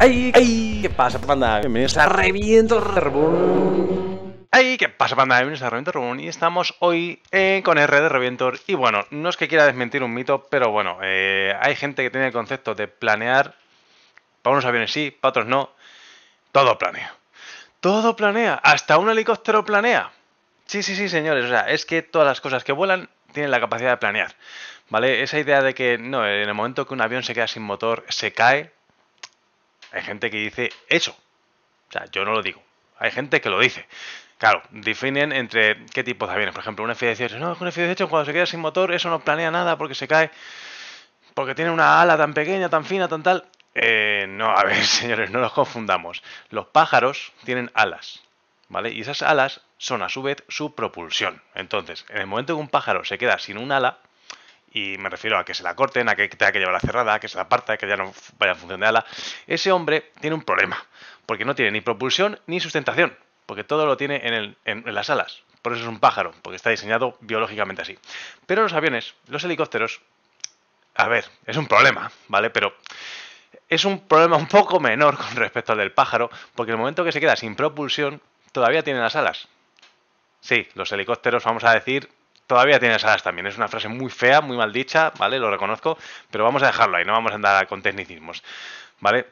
ay, ay, ¿qué pasa, panda? Bienvenidos a Reviento Reborn Ay, ¿qué pasa, panda? Bienvenidos a Reviento y estamos hoy eh, con R de Revientor. Y bueno, no es que quiera desmentir un mito, pero bueno, eh, hay gente que tiene el concepto de planear. Para unos aviones sí, para otros no. Todo planea. Todo planea. Hasta un helicóptero planea. Sí, sí, sí, señores. O sea, es que todas las cosas que vuelan tienen la capacidad de planear. ¿Vale? Esa idea de que no, en el momento que un avión se queda sin motor, se cae, hay gente que dice eso. O sea, yo no lo digo. Hay gente que lo dice. Claro, definen entre qué tipos de aviones. Por ejemplo, un F-18. No, un F-18 cuando se queda sin motor, eso no planea nada porque se cae. Porque tiene una ala tan pequeña, tan fina, tan tal. Eh, no, a ver, señores, no nos confundamos. Los pájaros tienen alas. ¿Vale? Y esas alas son a su vez su propulsión. Entonces, en el momento que un pájaro se queda sin un ala, y me refiero a que se la corten, a que tenga que llevarla cerrada, a que se la aparta, que ya no vaya a funcionar de ala. Ese hombre tiene un problema, porque no tiene ni propulsión ni sustentación, porque todo lo tiene en, las alas. Por eso es un pájaro, porque está diseñado biológicamente así. Pero los aviones, los helicópteros, a ver, es un problema, ¿vale? Pero es un problema un poco menor con respecto al del pájaro, porque el momento que se queda sin propulsión, todavía tiene las alas. Sí, los helicópteros, vamos a decir, todavía tienes alas también. Es una frase muy fea, muy mal dicha, ¿vale? Lo reconozco, pero vamos a dejarlo ahí, no vamos a andar con tecnicismos, ¿vale?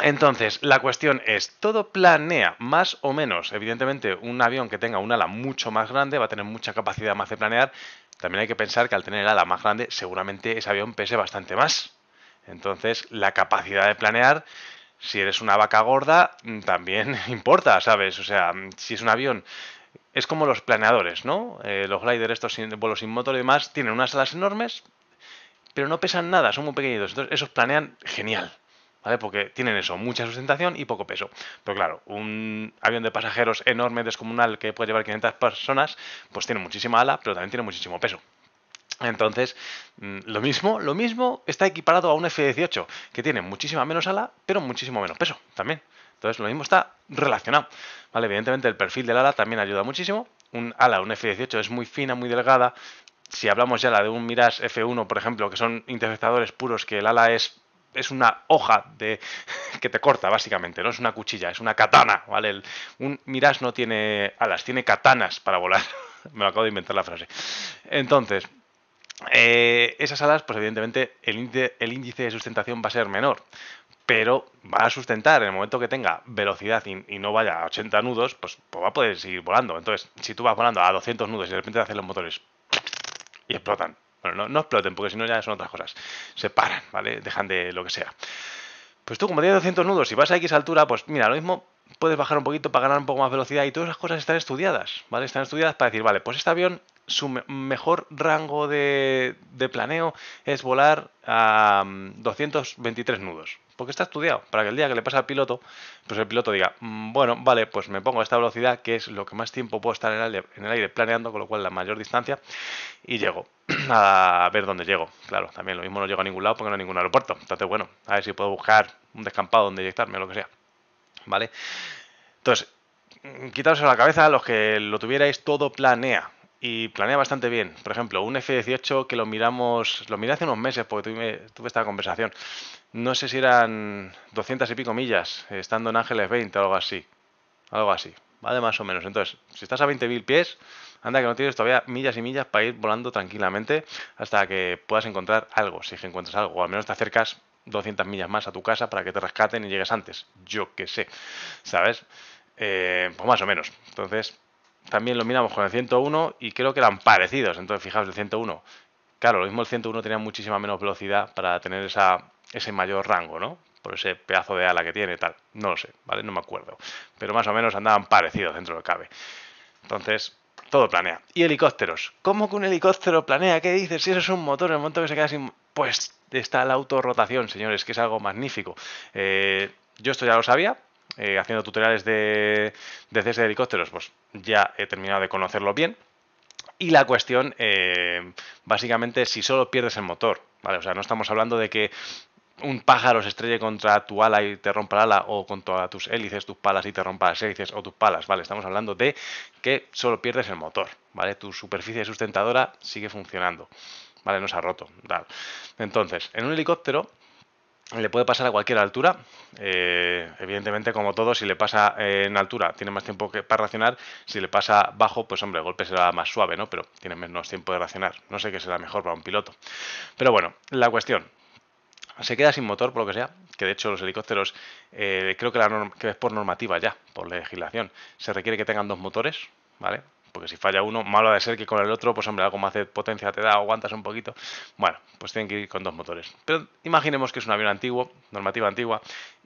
Entonces, la cuestión es, todo planea más o menos. Evidentemente, un avión que tenga un ala mucho más grande va a tener mucha capacidad más de planear. También hay que pensar que al tener el ala más grande, seguramente ese avión pese bastante más. Entonces, la capacidad de planear, si eres una vaca gorda, mm, también importa, ¿sabes? O sea, mm, si es un avión es como los planeadores, ¿no? Eh, los gliders, estos sin, vuelos sin motor y demás, tienen unas alas enormes, pero no pesan nada, son muy pequeñitos. Entonces, esos planean genial, ¿vale? Porque tienen eso, mucha sustentación y poco peso. Pero claro, un avión de pasajeros enorme, descomunal, que puede llevar 500 personas, pues tiene muchísima ala, pero también tiene muchísimo peso. Entonces, mm, lo mismo, lo mismo está equiparado a un F-18, que tiene muchísima menos ala, pero muchísimo menos peso también. Entonces lo mismo está relacionado. Evidentemente el perfil del ala también ayuda muchísimo. Un ala, un F18 es muy fina, muy delgada. Si hablamos ya de un Mirage F1, por ejemplo, que son interceptadores puros, que el ala es es una hoja de que te corta básicamente, no es una cuchilla, es una katana, ¿vale? un Mirage no tiene alas, tiene katanas para volar. Me lo acabo de inventar la frase. Entonces, eh, esas alas, pues evidentemente el el índice de sustentación va a ser menor pero va a sustentar en el momento que tenga velocidad y, no vaya a 80 nudos, pues, pues, va a poder seguir volando. Entonces, si tú vas volando a 200 nudos y de repente hacen los motores y explotan, bueno, no, exploten, porque si no ya son otras cosas, se paran, ¿vale? Dejan de lo que sea. Pues tú, como tienes 200 nudos y si vas a X altura, pues mira, lo mismo puedes bajar un poquito para ganar un poco más velocidad y todas esas cosas están estudiadas, ¿vale? Están estudiadas para decir, vale, pues este avión, su mejor rango de, planeo es volar a 223 mm, nudos, porque está estudiado, para que el día que le pase al piloto, pues el piloto diga, mm, bueno, vale, pues me pongo a esta velocidad, que es lo que más tiempo puedo estar en el, aire, en el aire planeando, con lo cual la mayor distancia, y llego a ver dónde llego. Claro, también lo mismo no llego a ningún lado porque no hay ningún aeropuerto. Entonces, bueno, a ver si puedo buscar un descampado donde inyectarme o lo que sea. ¿Vale? Entonces, mm, quitaros a la cabeza los que lo tuvierais todo planea y planea bastante bien. Por ejemplo, un F-18 que lo miramos, lo miré hace unos meses porque tuve, esta conversación. No sé si eran 200 y pico millas, estando en Ángeles 20 o algo así. Algo así, vale más o menos. Entonces, si estás a 20.000 pies, anda que no tienes todavía millas y millas para ir volando tranquilamente hasta que puedas encontrar algo, si encuentras algo, o al menos te acercas 200 millas más a tu casa para que te rescaten y llegues antes. Yo qué sé, ¿sabes? Eh, pues más o menos. Entonces, también lo miramos con el 101 y creo que eran parecidos. Entonces, fijaos, el 101. Claro, lo mismo el 101 tenía muchísima menos velocidad para tener esa, ese mayor rango, ¿no? Por ese pedazo de ala que tiene, tal. No lo sé, ¿vale? No me acuerdo. Pero más o menos andaban parecidos dentro del cabe. Entonces, todo planea. Y helicópteros. ¿Cómo que un helicóptero planea? ¿Qué dices? Si eso es un motor, en el momento que se queda sin. Pues está la autorrotación, señores, que es algo magnífico. Eh, yo esto ya lo sabía, eh, haciendo tutoriales de, de de helicópteros, pues ya he terminado de conocerlo bien. Y la cuestión, eh, básicamente, si solo pierdes el motor, ¿vale? O sea, no estamos hablando de que un pájaro se estrelle contra tu ala y te rompa el ala, o contra tus hélices, tus palas y te rompa las hélices o tus palas, ¿vale? Estamos hablando de que solo pierdes el motor, ¿vale? Tu superficie sustentadora sigue funcionando, ¿vale? No se ha roto, tal. Entonces, en un helicóptero le puede pasar a cualquier altura. Eh, evidentemente, como todo, si le pasa en altura, tiene más tiempo que, para racionar. Si le pasa bajo, pues hombre, el golpe será más suave, ¿no? Pero tiene menos tiempo de racionar. No sé qué será mejor para un piloto. Pero bueno, la cuestión. Se queda sin motor, por lo que sea, que de hecho los helicópteros, eh, creo que, la que es por normativa ya, por legislación, se requiere que tengan dos motores, ¿vale? porque si falla uno, malo ha de ser que con el otro, pues hombre, algo más de potencia te da, aguantas un poquito. Bueno, pues tienen que ir con dos motores. Pero imaginemos que es un avión antiguo, normativa antigua,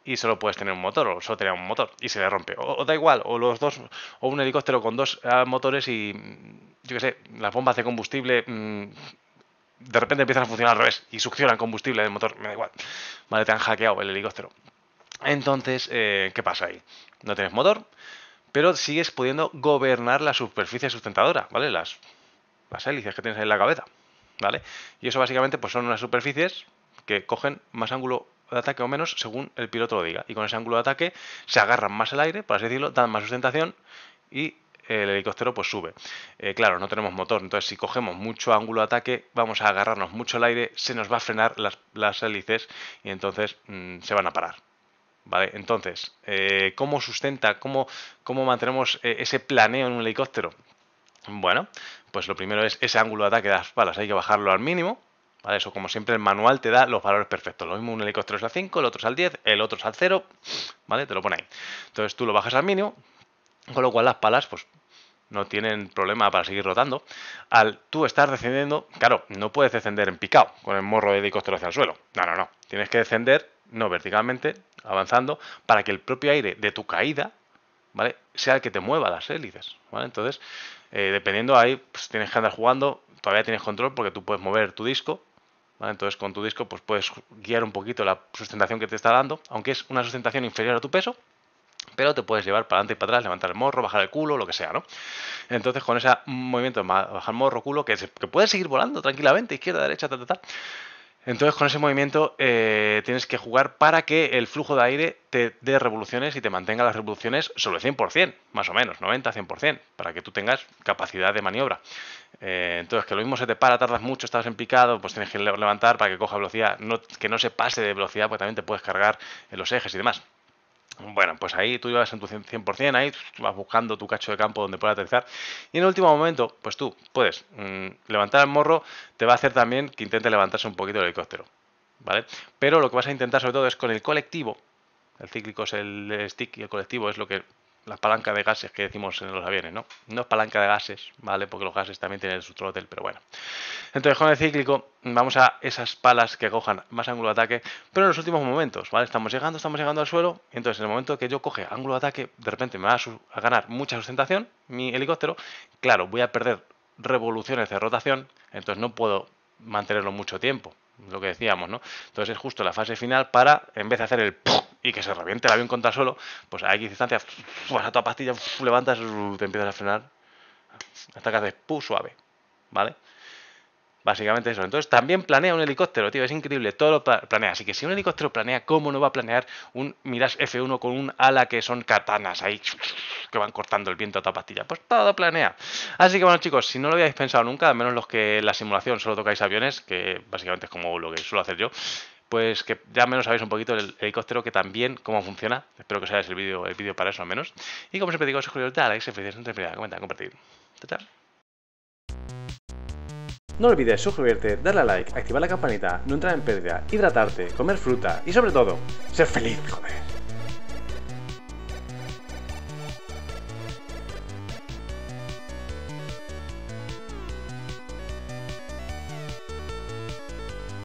y solo puedes tener un motor, o solo tenía un motor, y se le rompe. O, da igual, o los dos, o un helicóptero con dos ah, motores y, mm, yo qué sé, las bombas de combustible... Mm, de repente empiezan a funcionar al revés y succionan combustible del motor, me da igual. Vale, te han hackeado el helicóptero. Entonces, eh, ¿qué pasa ahí? No tienes motor, pero sigues pudiendo gobernar la superficie sustentadora, ¿vale? Las, las hélices que tienes ahí en la cabeza, ¿vale? Y eso básicamente pues son unas superficies que cogen más ángulo de ataque o menos según el piloto lo diga. Y con ese ángulo de ataque se agarran más el aire, por así decirlo, dan más sustentación y el helicóptero pues sube. Eh, claro, no tenemos motor, entonces si cogemos mucho ángulo de ataque vamos a agarrarnos mucho el aire, se nos va a frenar las, hélices y entonces mm, se van a parar. Entonces, eh, ¿cómo sustenta, cómo, cómo mantenemos eh, ese planeo en un helicóptero? Bueno, pues lo primero es ese ángulo de ataque de las palas, hay que bajarlo al mínimo, ¿vale? Eso como siempre el manual te da los valores perfectos. Lo mismo un helicóptero es al 5, el otro es al 10, el otro es al 0, ¿vale? Te lo pone ahí. Entonces tú lo bajas al mínimo, con lo cual las palas, pues no tienen problema para seguir rotando. Al tú estás descendiendo, claro, no puedes descender en picado con el morro de helicóptero hacia el suelo. No, no, no. Tienes que descender, no verticalmente, avanzando, para que el propio aire de tu caída, ¿vale? Sea el que te mueva las hélices, ¿vale? Entonces, eh, dependiendo ahí, pues tienes que andar jugando, todavía tienes control porque tú puedes mover tu disco, Entonces con tu disco pues puedes guiar un poquito la sustentación que te está dando, aunque es una sustentación inferior a tu peso, pero te puedes llevar para adelante y para atrás, levantar el morro, bajar el culo, lo que sea, ¿no? Entonces con ese movimiento, de bajar morro, culo, que, que puedes seguir volando tranquilamente, izquierda, derecha, tal, tal, tal, entonces con ese movimiento eh, tienes que jugar para que el flujo de aire te dé revoluciones y te mantenga las revoluciones sobre el 100%, más o menos, 90-100%, para que tú tengas capacidad de maniobra. Eh, entonces que lo mismo se te para, tardas mucho, estás en picado, pues tienes que levantar para que coja velocidad, no, que no se pase de velocidad, porque también te puedes cargar en los ejes y demás. Bueno, pues ahí tú llevas en tu 100%, ahí vas buscando tu cacho de campo donde pueda aterrizar. Y en el último momento, pues tú puedes mm, levantar el morro, te va a hacer también que intente levantarse un poquito el helicóptero. ¿Vale? Pero lo que vas a intentar sobre todo es con el colectivo, el cíclico es el stick y el colectivo es lo que las palancas de gases que decimos en los aviones, ¿no? No es palanca de gases, ¿vale? Porque los gases también tienen su trotel, pero bueno. Entonces, con el cíclico, vamos a esas palas que cojan más ángulo de ataque, pero en los últimos momentos, ¿vale? Estamos llegando, estamos llegando al suelo, entonces en el momento que yo coge ángulo de ataque, de repente me va a, a ganar mucha sustentación mi helicóptero, claro, voy a perder revoluciones de rotación, entonces no puedo mantenerlo mucho tiempo lo que decíamos, ¿no? Entonces es justo la fase final para, en vez de hacer el ¡pum! y que se reviente el avión contra solo, pues a X distancia, vas pues a toda pastilla, levantas, te empiezas a frenar, hasta que haces pu suave, ¿vale? Básicamente eso. Entonces también planea un helicóptero, tío. Es increíble. Todo lo planea. Así que si un helicóptero planea, ¿cómo no va a planear un Mirage F1 con un ala que son katanas ahí que van cortando el viento a tapatilla Pues todo planea. Así que bueno, chicos, si no lo habíais pensado nunca, al menos los que en la simulación solo tocáis aviones, que básicamente es como lo que suelo hacer yo, pues que ya menos sabéis un poquito del helicóptero, que también cómo funciona. Espero que os haya el vídeo el vídeo para eso al menos. Y como siempre digo, suscribiros, a like, se feliz, comentar, compartir. chao. No olvides suscribirte, darle a like, activar la campanita, no entrar en pérdida, hidratarte, comer fruta y sobre todo, ser feliz, joder.